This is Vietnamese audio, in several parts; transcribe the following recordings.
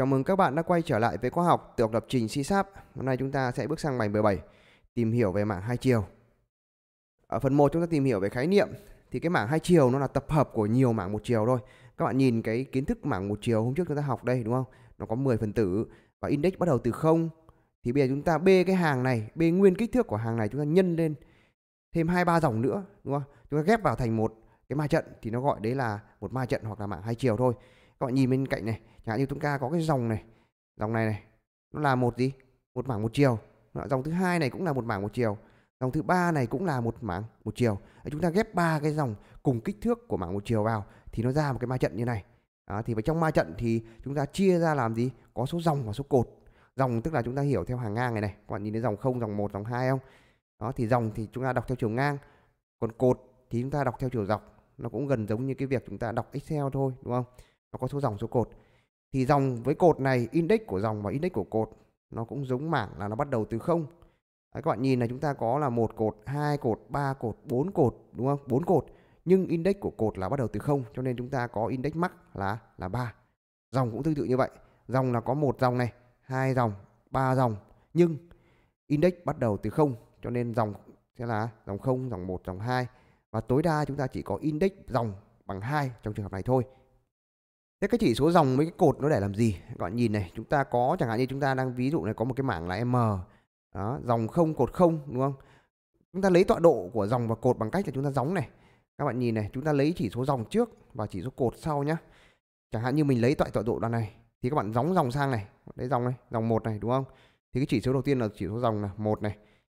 Chào mừng các bạn đã quay trở lại với khóa học tự học lập trình C Sharp. Hôm nay chúng ta sẽ bước sang bài 17, tìm hiểu về mảng hai chiều. Ở phần 1 chúng ta tìm hiểu về khái niệm. Thì cái mảng hai chiều nó là tập hợp của nhiều mảng một chiều thôi. Các bạn nhìn cái kiến thức mảng một chiều hôm trước chúng ta học đây đúng không? Nó có 10 phần tử và index bắt đầu từ 0. Thì bây giờ chúng ta bê cái hàng này, bê nguyên kích thước của hàng này chúng ta nhân lên thêm hai ba dòng nữa đúng không? Chúng ta ghép vào thành một cái ma trận thì nó gọi đấy là một ma trận hoặc là mảng hai chiều thôi các bạn nhìn bên cạnh này chẳng hạn như chúng ta có cái dòng này dòng này này nó là một gì một mảng một chiều dòng thứ hai này cũng là một mảng một chiều dòng thứ ba này cũng là một mảng một chiều chúng ta ghép ba cái dòng cùng kích thước của mảng một chiều vào thì nó ra một cái ma trận như này à, thì trong ma trận thì chúng ta chia ra làm gì có số dòng và số cột dòng tức là chúng ta hiểu theo hàng ngang này này các bạn nhìn thấy dòng không dòng một dòng hai không đó thì dòng thì chúng ta đọc theo chiều ngang còn cột thì chúng ta đọc theo chiều dọc nó cũng gần giống như cái việc chúng ta đọc excel thôi đúng không nó có số dòng số cột thì dòng với cột này index của dòng và index của cột nó cũng giống mảng là nó bắt đầu từ không các bạn nhìn là chúng ta có là một cột hai cột ba cột bốn cột đúng không bốn cột nhưng index của cột là bắt đầu từ không cho nên chúng ta có index max là là ba dòng cũng tương tự như vậy dòng là có một dòng này hai dòng ba dòng nhưng index bắt đầu từ không cho nên dòng sẽ là dòng không dòng một dòng hai và tối đa chúng ta chỉ có index dòng bằng hai trong trường hợp này thôi. Thế cái chỉ số dòng mấy cái cột nó để làm gì? Các bạn nhìn này, chúng ta có chẳng hạn như chúng ta đang ví dụ này có một cái mảng là M. Đó, dòng không cột không đúng không? Chúng ta lấy tọa độ của dòng và cột bằng cách là chúng ta gióng này. Các bạn nhìn này, chúng ta lấy chỉ số dòng trước và chỉ số cột sau nhá. Chẳng hạn như mình lấy tọa tọa độ đoạn này thì các bạn gióng dòng sang này, lấy dòng này, dòng một này đúng không? Thì cái chỉ số đầu tiên là chỉ số dòng là một này,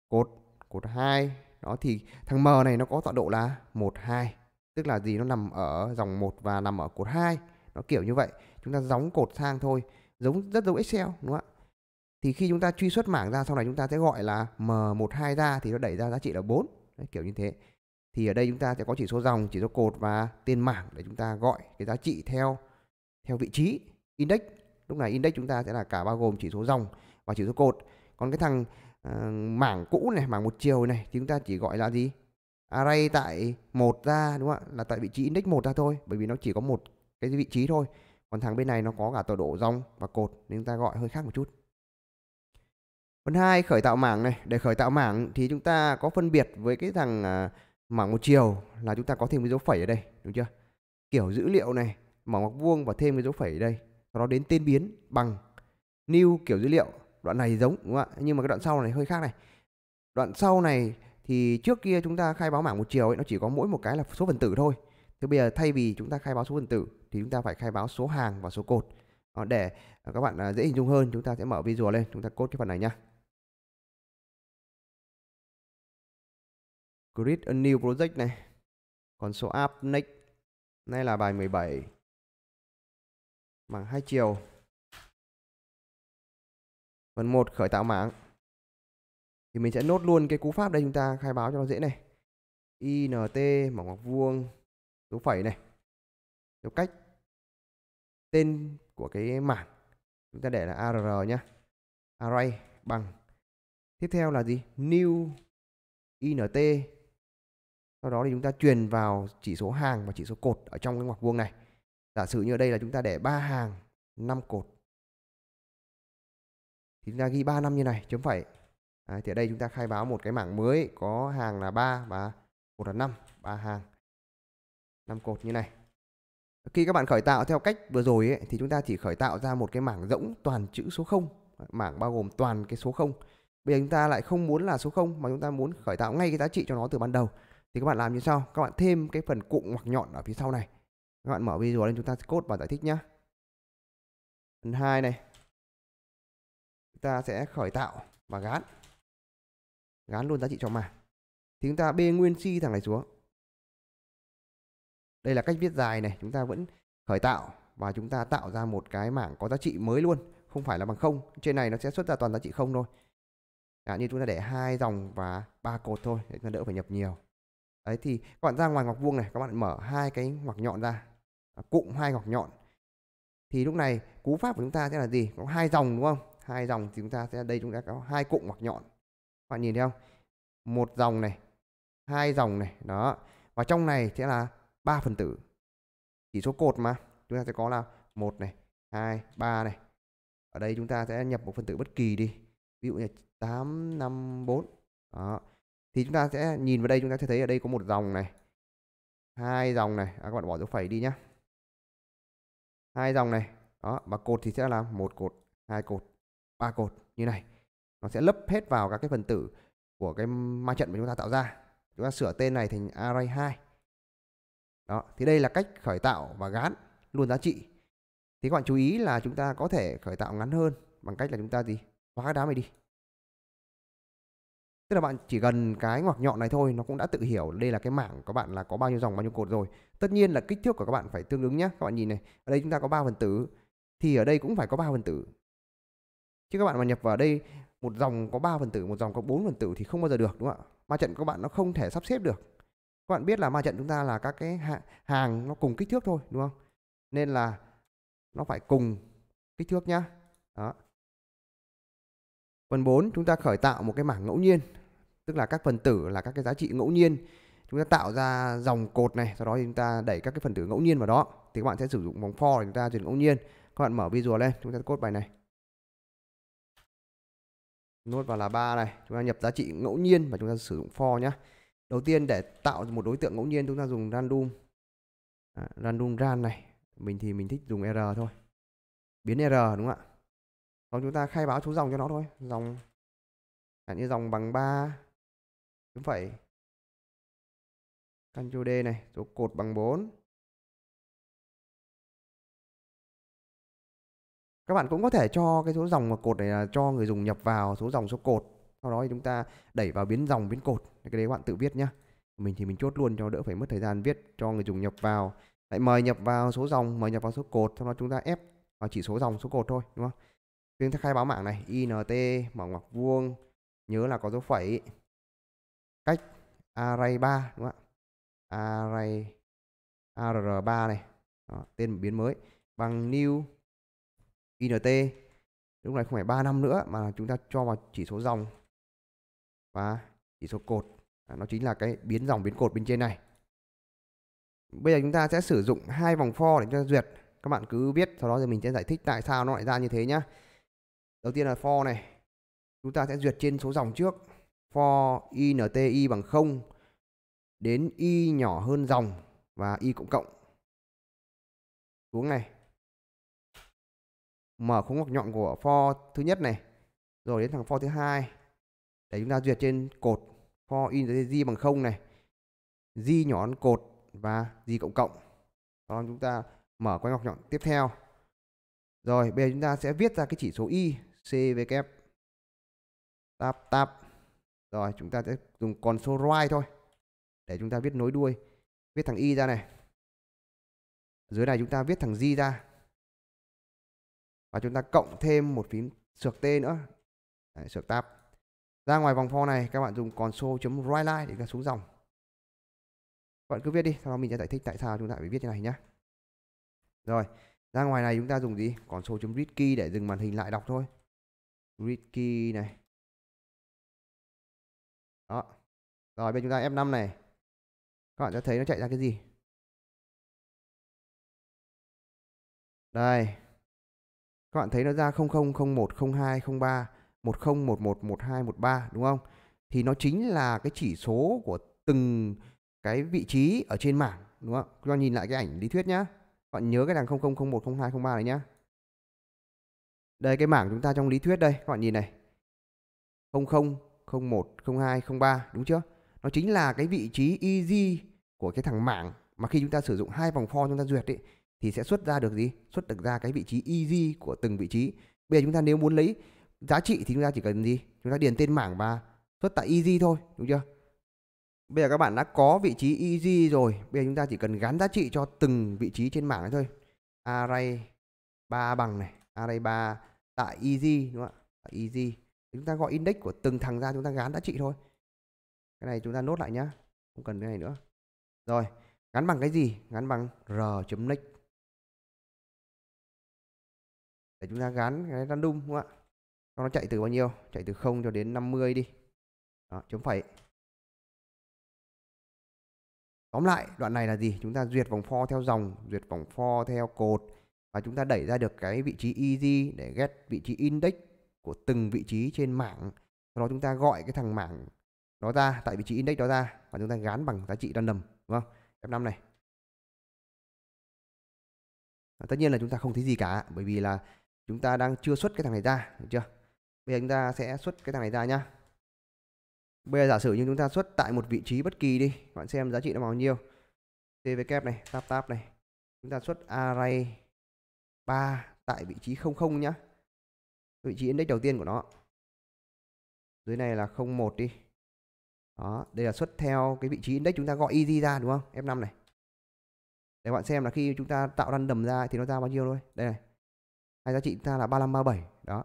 cột cột 2. Đó thì thằng M này nó có tọa độ là 1 2, tức là gì nó nằm ở dòng 1 và nằm ở cột 2 nó kiểu như vậy chúng ta giống cột sang thôi giống rất giống Excel đúng không ạ thì khi chúng ta truy xuất mảng ra sau này chúng ta sẽ gọi là M12 ra thì nó đẩy ra giá trị là 4 Đấy, kiểu như thế thì ở đây chúng ta sẽ có chỉ số dòng chỉ số cột và tên mảng để chúng ta gọi cái giá trị theo theo vị trí index lúc này index chúng ta sẽ là cả bao gồm chỉ số dòng và chỉ số cột còn cái thằng uh, mảng cũ này mảng một chiều này thì chúng ta chỉ gọi là gì array tại một ra đúng không ạ là tại vị trí index một ra thôi bởi vì nó chỉ có một cái vị trí thôi còn thằng bên này nó có cả tọa độ rong và cột nên chúng ta gọi hơi khác một chút phần hai khởi tạo mảng này để khởi tạo mảng thì chúng ta có phân biệt với cái thằng à, mảng một chiều là chúng ta có thêm cái dấu phẩy ở đây đúng chưa kiểu dữ liệu này mảng ngoặc vuông và thêm cái dấu phẩy ở đây sau đó đến tên biến bằng new kiểu dữ liệu đoạn này giống đúng không ạ nhưng mà cái đoạn sau này hơi khác này đoạn sau này thì trước kia chúng ta khai báo mảng một chiều ấy nó chỉ có mỗi một cái là số phần tử thôi Thế bây giờ thay vì chúng ta khai báo số phần tử thì chúng ta phải khai báo số hàng và số cột. Để à, các bạn à, dễ hình dung hơn chúng ta sẽ mở visual lên, chúng ta cốt cái phần này nhá. Create a new project này. Còn số app next này là bài 17 mảng hai chiều. Phần 1 khởi tạo mảng. Thì mình sẽ nốt luôn cái cú pháp đây chúng ta khai báo cho nó dễ này. INT mở ngoặc vuông dấu phẩy này dấu cách tên của cái mảng chúng ta để là arr nhé array bằng tiếp theo là gì new int sau đó thì chúng ta truyền vào chỉ số hàng và chỉ số cột ở trong cái ngoặc vuông này giả sử như ở đây là chúng ta để ba hàng 5 cột thì chúng ta ghi 3 năm như này chấm phẩy Đấy, thì ở đây chúng ta khai báo một cái mảng mới có hàng là 3 và cột là 5 ba hàng 5 cột như này khi các bạn khởi tạo theo cách vừa rồi ấy, thì chúng ta chỉ khởi tạo ra một cái mảng rỗng toàn chữ số 0 mảng bao gồm toàn cái số 0 bây giờ chúng ta lại không muốn là số 0 mà chúng ta muốn khởi tạo ngay cái giá trị cho nó từ ban đầu thì các bạn làm như sau các bạn thêm cái phần cụm hoặc nhọn ở phía sau này các bạn mở video lên chúng ta cốt và giải thích nhé phần 2 này chúng ta sẽ khởi tạo và gán gán luôn giá trị cho mảng thì chúng ta bê nguyên si thằng này xuống đây là cách viết dài này chúng ta vẫn khởi tạo và chúng ta tạo ra một cái mảng có giá trị mới luôn không phải là bằng không trên này nó sẽ xuất ra toàn giá trị không thôi à, như chúng ta để hai dòng và ba cột thôi để chúng ta đỡ phải nhập nhiều đấy thì các bạn ra ngoài ngoặc vuông này các bạn mở hai cái ngoặc nhọn ra à, cụm hai ngoặc nhọn thì lúc này cú pháp của chúng ta sẽ là gì có hai dòng đúng không hai dòng thì chúng ta sẽ đây chúng ta có hai cụm ngoặc nhọn các bạn nhìn thấy không một dòng này hai dòng này đó và trong này sẽ là 3 phần tử chỉ số cột mà chúng ta sẽ có là một này 2 3 này ở đây chúng ta sẽ nhập một phần tử bất kỳ đi ví dụ như 8 5 4 đó thì chúng ta sẽ nhìn vào đây chúng ta sẽ thấy ở đây có một dòng này hai dòng này à, các bạn bỏ dấu phẩy đi nhá hai dòng này đó và cột thì sẽ là một cột hai cột ba cột như này nó sẽ lấp hết vào các cái phần tử của cái ma trận mà chúng ta tạo ra chúng ta sửa tên này thành array 2 đó, thì đây là cách khởi tạo và gán luôn giá trị. Thì các bạn chú ý là chúng ta có thể khởi tạo ngắn hơn bằng cách là chúng ta gì? Hóa cái đá này đi. Tức là bạn chỉ gần cái ngoặc nhọn này thôi nó cũng đã tự hiểu đây là cái mảng của bạn là có bao nhiêu dòng bao nhiêu cột rồi. Tất nhiên là kích thước của các bạn phải tương ứng nhé. Các bạn nhìn này, ở đây chúng ta có 3 phần tử thì ở đây cũng phải có 3 phần tử. Chứ các bạn mà nhập vào đây một dòng có 3 phần tử, một dòng có 4 phần tử thì không bao giờ được đúng không ạ? Ma trận các bạn nó không thể sắp xếp được các bạn biết là ma trận chúng ta là các cái hàng nó cùng kích thước thôi đúng không nên là nó phải cùng kích thước nhá đó phần 4 chúng ta khởi tạo một cái mảng ngẫu nhiên tức là các phần tử là các cái giá trị ngẫu nhiên chúng ta tạo ra dòng cột này sau đó chúng ta đẩy các cái phần tử ngẫu nhiên vào đó thì các bạn sẽ sử dụng vòng for để chúng ta chuyển ngẫu nhiên các bạn mở visual lên chúng ta cốt bài này nốt vào là ba này chúng ta nhập giá trị ngẫu nhiên và chúng ta sử dụng for nhé đầu tiên để tạo một đối tượng ngẫu nhiên chúng ta dùng random à, random ran này mình thì mình thích dùng r thôi biến r đúng không ạ còn chúng ta khai báo số dòng cho nó thôi dòng chẳng như dòng bằng ba chấm phẩy Ctrl D này số cột bằng 4 các bạn cũng có thể cho cái số dòng và cột này là cho người dùng nhập vào số dòng số cột sau đó thì chúng ta đẩy vào biến dòng biến cột cái đấy các bạn tự viết nhá mình thì mình chốt luôn cho đỡ phải mất thời gian viết cho người dùng nhập vào lại mời nhập vào số dòng mời nhập vào số cột sau đó chúng ta ép vào chỉ số dòng số cột thôi đúng không chúng ta khai báo mạng này int mở ngoặc vuông nhớ là có dấu phẩy cách array 3 đúng không ạ array arr3 này đó, tên biến mới bằng new int lúc này không phải 3 năm nữa mà chúng ta cho vào chỉ số dòng và chỉ số cột à, nó chính là cái biến dòng biến cột bên trên này bây giờ chúng ta sẽ sử dụng hai vòng for để cho duyệt các bạn cứ viết sau đó thì mình sẽ giải thích tại sao nó lại ra như thế nhá đầu tiên là for này chúng ta sẽ duyệt trên số dòng trước for inti bằng 0 đến y nhỏ hơn dòng và y cộng cộng xuống này mở khung ngoặc nhọn của for thứ nhất này rồi đến thằng for thứ hai để chúng ta duyệt trên cột for in di bằng không này di nhỏ hơn cột và di cộng cộng đó chúng ta mở quanh ngọc nhọn tiếp theo rồi bây giờ chúng ta sẽ viết ra cái chỉ số y cvk tap tap rồi chúng ta sẽ dùng con số right thôi để chúng ta viết nối đuôi viết thằng y ra này dưới này chúng ta viết thằng di ra và chúng ta cộng thêm một phím sược t nữa Đấy, sược tab ra ngoài vòng for này các bạn dùng console.writeline để gạt xuống dòng các bạn cứ viết đi sau đó mình sẽ giải thích tại sao chúng ta phải viết như này nhé rồi ra ngoài này chúng ta dùng gì console.read key để dừng màn hình lại đọc thôi read key này đó rồi bên chúng ta F5 này các bạn sẽ thấy nó chạy ra cái gì đây các bạn thấy nó ra 00010203. 10, 11, 12, 13 đúng không? Thì nó chính là cái chỉ số của từng cái vị trí ở trên mảng đúng không? Các bạn nhìn lại cái ảnh lý thuyết nhá. Bạn nhớ cái đằng 00, 01, 02, 03 này nhá. Đây cái mảng chúng ta trong lý thuyết đây, các bạn nhìn này. 00, 01, 02, 03 đúng chưa? Nó chính là cái vị trí easy của cái thằng mảng mà khi chúng ta sử dụng hai vòng for chúng ta duyệt ấy, thì sẽ xuất ra được gì? Xuất được ra cái vị trí easy của từng vị trí. Bây giờ chúng ta nếu muốn lấy giá trị thì chúng ta chỉ cần gì chúng ta điền tên mảng và xuất tại easy thôi đúng chưa bây giờ các bạn đã có vị trí easy rồi bây giờ chúng ta chỉ cần gắn giá trị cho từng vị trí trên mảng thôi array 3 bằng này array 3 tại easy đúng không ạ tại easy chúng ta gọi index của từng thằng ra chúng ta gắn giá trị thôi cái này chúng ta nốt lại nhá không cần cái này nữa rồi gắn bằng cái gì gắn bằng r.next để chúng ta gắn cái random đúng không ạ cho nó chạy từ bao nhiêu chạy từ 0 cho đến 50 đi đó, chấm phẩy tóm lại đoạn này là gì chúng ta duyệt vòng for theo dòng duyệt vòng for theo cột và chúng ta đẩy ra được cái vị trí easy để get vị trí index của từng vị trí trên mảng sau đó chúng ta gọi cái thằng mảng đó ra tại vị trí index đó ra và chúng ta gán bằng giá trị random đúng không F5 này tất nhiên là chúng ta không thấy gì cả bởi vì là chúng ta đang chưa xuất cái thằng này ra được chưa bây giờ chúng ta sẽ xuất cái thằng này ra nhá bây giờ giả sử như chúng ta xuất tại một vị trí bất kỳ đi bạn xem giá trị nó bao nhiêu tvk này tap tap này chúng ta xuất array 3 tại vị trí 00 nhá vị trí index đầu tiên của nó dưới này là 01 đi đó đây là xuất theo cái vị trí index chúng ta gọi easy ra đúng không f5 này để bạn xem là khi chúng ta tạo random ra thì nó ra bao nhiêu thôi đây này hai giá trị chúng ta là 3537 đó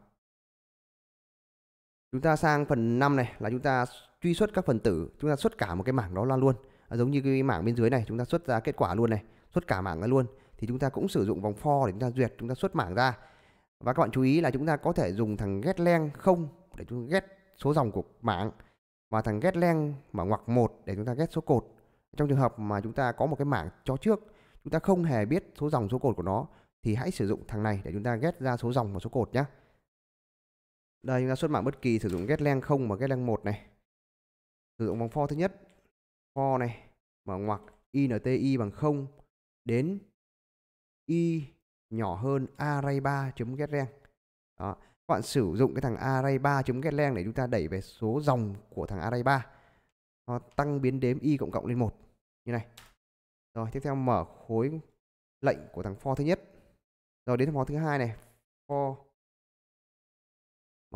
chúng ta sang phần 5 này là chúng ta truy xuất các phần tử chúng ta xuất cả một cái mảng đó ra luôn à, giống như cái mảng bên dưới này chúng ta xuất ra kết quả luôn này xuất cả mảng ra luôn thì chúng ta cũng sử dụng vòng for để chúng ta duyệt chúng ta xuất mảng ra và các bạn chú ý là chúng ta có thể dùng thằng get len không để chúng ta get số dòng của mảng và thằng get len mà ngoặc một để chúng ta get số cột trong trường hợp mà chúng ta có một cái mảng cho trước chúng ta không hề biết số dòng số cột của nó thì hãy sử dụng thằng này để chúng ta get ra số dòng và số cột nhé đây chúng ta xuất mạng bất kỳ sử dụng getlang 0 và getlang 1 này. Sử dụng vòng for thứ nhất. For này mở ngoặc INTI bằng 0 đến y nhỏ hơn array 3.getlang. Đó, các bạn sử dụng cái thằng array 3.getlang để chúng ta đẩy về số dòng của thằng array 3. Nó tăng biến đếm y cộng cộng lên 1 như này. Rồi, tiếp theo mở khối lệnh của thằng for thứ nhất. Rồi đến thằng for thứ hai này, for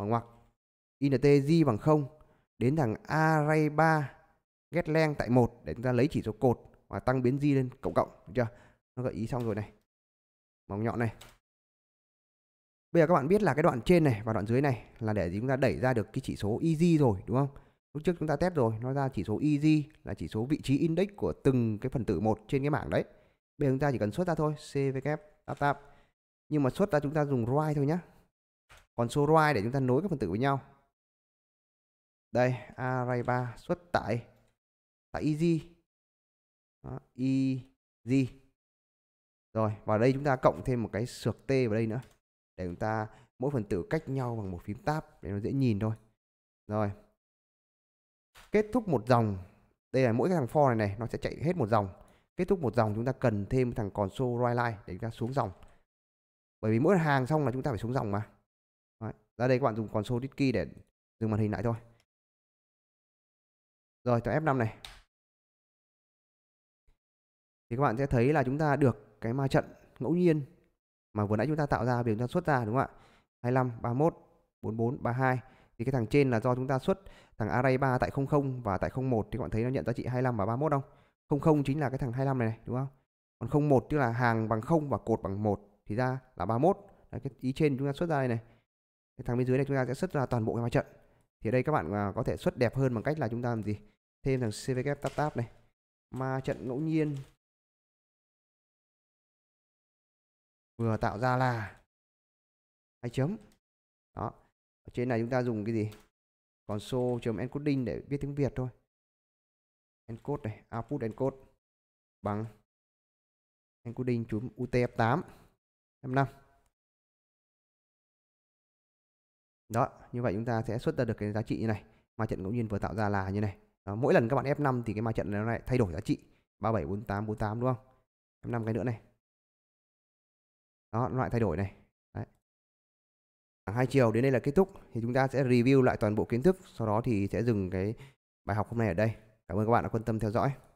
ngoặc ngoặc INTJ bằng 0 đến thằng array 3 get len tại 1 để chúng ta lấy chỉ số cột và tăng biến di lên cộng cộng được chưa nó gợi ý xong rồi này mỏng nhọn này bây giờ các bạn biết là cái đoạn trên này và đoạn dưới này là để gì chúng ta đẩy ra được cái chỉ số easy rồi đúng không lúc trước chúng ta test rồi nó ra chỉ số easy là chỉ số vị trí index của từng cái phần tử một trên cái mảng đấy bây giờ chúng ta chỉ cần xuất ra thôi cvk tap tap nhưng mà xuất ra chúng ta dùng right thôi nhé còn số right để chúng ta nối các phần tử với nhau đây array 3 xuất tại tại easy Đó, easy rồi vào đây chúng ta cộng thêm một cái sược t vào đây nữa để chúng ta mỗi phần tử cách nhau bằng một phím tab để nó dễ nhìn thôi rồi kết thúc một dòng đây là mỗi cái thằng for này này nó sẽ chạy hết một dòng kết thúc một dòng chúng ta cần thêm thằng console right line để chúng ta xuống dòng bởi vì mỗi hàng xong là chúng ta phải xuống dòng mà ra đây các bạn dùng console disk key để dừng màn hình lại thôi rồi cho F5 này thì các bạn sẽ thấy là chúng ta được cái ma trận ngẫu nhiên mà vừa nãy chúng ta tạo ra việc chúng ta xuất ra đúng không ạ 25 31 44 32 thì cái thằng trên là do chúng ta xuất thằng array 3 tại 00 và tại 01 thì các bạn thấy nó nhận giá trị 25 và 31 không 00 chính là cái thằng 25 này, này đúng không còn 01 tức là hàng bằng 0 và cột bằng 1 thì ra là 31 Đấy, cái ý trên chúng ta xuất ra đây này cái thằng bên dưới này chúng ta sẽ xuất ra toàn bộ cái mặt trận thì ở đây các bạn à, có thể xuất đẹp hơn bằng cách là chúng ta làm gì thêm thằng cvk tap tap này ma trận ngẫu nhiên vừa tạo ra là hai chấm đó ở trên này chúng ta dùng cái gì console encoding để biết tiếng việt thôi encode này output encode bằng encoding chấm utf 8 năm đó như vậy chúng ta sẽ xuất ra được cái giá trị như này ma trận ngẫu nhiên vừa tạo ra là như này đó, mỗi lần các bạn F5 thì cái ma trận này nó lại thay đổi giá trị 374848 đúng không F5 cái nữa này đó loại thay đổi này Đấy. hai chiều đến đây là kết thúc thì chúng ta sẽ review lại toàn bộ kiến thức sau đó thì sẽ dừng cái bài học hôm nay ở đây cảm ơn các bạn đã quan tâm theo dõi